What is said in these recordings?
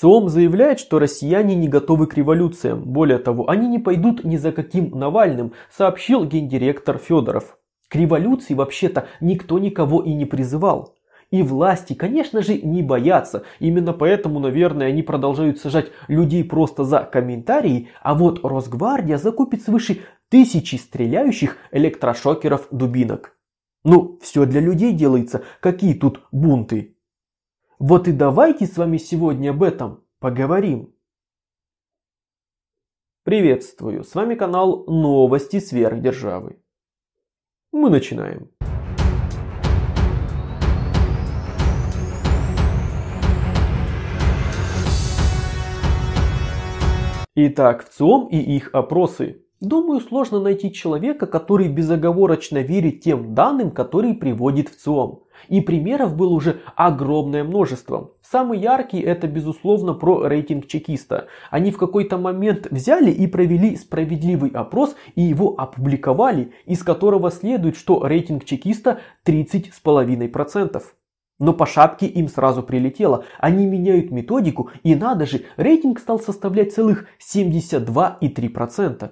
ЦИОМ заявляет, что россияне не готовы к революциям. Более того, они не пойдут ни за каким Навальным, сообщил гендиректор Федоров. К революции вообще-то никто никого и не призывал. И власти, конечно же, не боятся. Именно поэтому, наверное, они продолжают сажать людей просто за комментарии, а вот Росгвардия закупит свыше тысячи стреляющих электрошокеров-дубинок. Ну, все для людей делается, какие тут бунты. Вот и давайте с вами сегодня об этом поговорим. Приветствую, с вами канал Новости Сверхдержавы. Мы начинаем. Итак, в ВЦИОМ и их опросы. Думаю, сложно найти человека, который безоговорочно верит тем данным, которые приводит в ЦИОМ. И примеров было уже огромное множество. Самый яркий это, безусловно, про рейтинг чекиста. Они в какой-то момент взяли и провели справедливый опрос и его опубликовали, из которого следует, что рейтинг чекиста 30,5%. Но по шапке им сразу прилетело. Они меняют методику и надо же, рейтинг стал составлять целых 72,3%.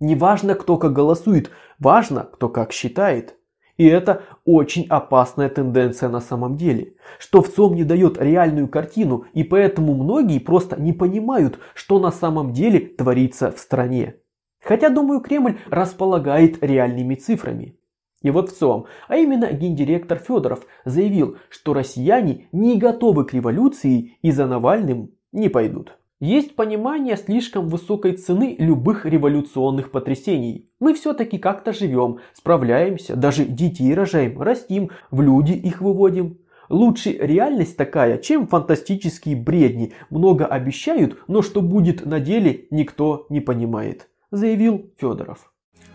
Не важно, кто как голосует, важно, кто как считает. И это очень опасная тенденция на самом деле, что в ЦОМ не дает реальную картину, и поэтому многие просто не понимают, что на самом деле творится в стране. Хотя, думаю, Кремль располагает реальными цифрами. И вот в ЦОМ, а именно гендиректор Федоров заявил, что россияне не готовы к революции и за Навальным не пойдут. Есть понимание слишком высокой цены любых революционных потрясений. Мы все-таки как-то живем, справляемся, даже детей рожаем, растим, в люди их выводим. Лучше реальность такая, чем фантастические бредни. Много обещают, но что будет на деле, никто не понимает, заявил Федоров.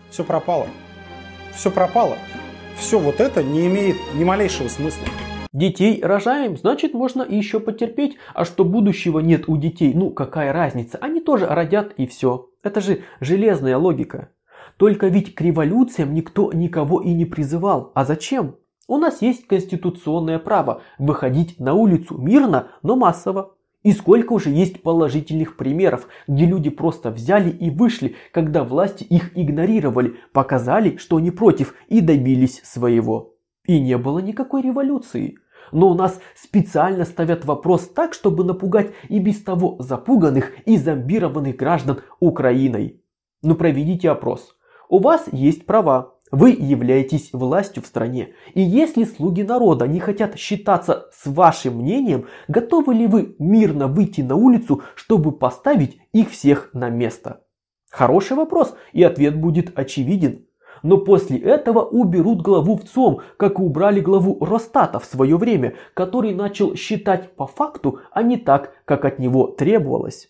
Все пропало. Все пропало. Все вот это не имеет ни малейшего смысла. Детей рожаем, значит можно еще потерпеть. А что будущего нет у детей, ну какая разница? Они тоже родят и все. Это же железная логика. Только ведь к революциям никто никого и не призывал. А зачем? У нас есть конституционное право выходить на улицу мирно, но массово. И сколько уже есть положительных примеров, где люди просто взяли и вышли, когда власти их игнорировали, показали, что они против и добились своего. И не было никакой революции но у нас специально ставят вопрос так, чтобы напугать и без того запуганных и зомбированных граждан Украиной. Ну проведите опрос. У вас есть права, вы являетесь властью в стране. И если слуги народа не хотят считаться с вашим мнением, готовы ли вы мирно выйти на улицу, чтобы поставить их всех на место? Хороший вопрос, и ответ будет очевиден но после этого уберут главу ВЦОМ, как и убрали главу Ростата в свое время, который начал считать по факту, а не так, как от него требовалось.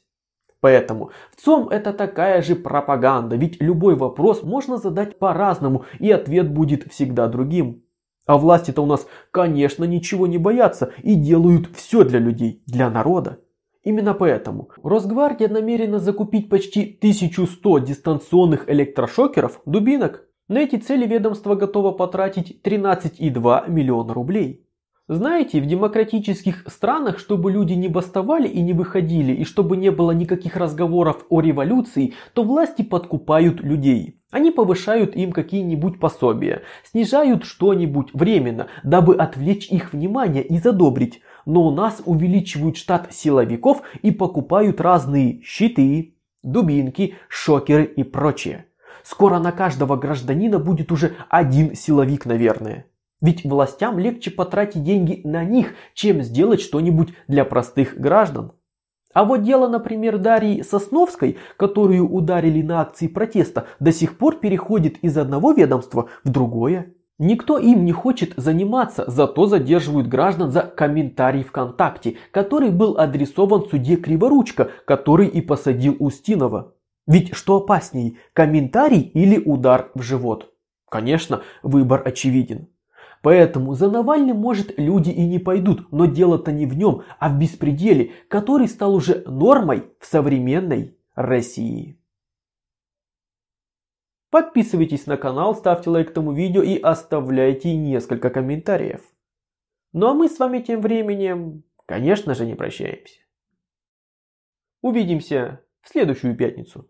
Поэтому ВЦОМ это такая же пропаганда, ведь любой вопрос можно задать по-разному и ответ будет всегда другим. А власти-то у нас, конечно, ничего не боятся и делают все для людей, для народа. Именно поэтому Росгвардия намерена закупить почти 1100 дистанционных электрошокеров, дубинок, на эти цели ведомство готово потратить 13,2 миллиона рублей. Знаете, в демократических странах, чтобы люди не бастовали и не выходили, и чтобы не было никаких разговоров о революции, то власти подкупают людей. Они повышают им какие-нибудь пособия, снижают что-нибудь временно, дабы отвлечь их внимание и задобрить. Но у нас увеличивают штат силовиков и покупают разные щиты, дубинки, шокеры и прочее. Скоро на каждого гражданина будет уже один силовик, наверное. Ведь властям легче потратить деньги на них, чем сделать что-нибудь для простых граждан. А вот дело, например, Дарьи Сосновской, которую ударили на акции протеста, до сих пор переходит из одного ведомства в другое. Никто им не хочет заниматься, зато задерживают граждан за комментарий ВКонтакте, который был адресован суде Криворучка, который и посадил Устинова. Ведь что опасней, комментарий или удар в живот? Конечно, выбор очевиден. Поэтому за Навальным, может, люди и не пойдут, но дело-то не в нем, а в беспределе, который стал уже нормой в современной России. Подписывайтесь на канал, ставьте лайк этому видео и оставляйте несколько комментариев. Ну а мы с вами тем временем, конечно же, не прощаемся. Увидимся в следующую пятницу.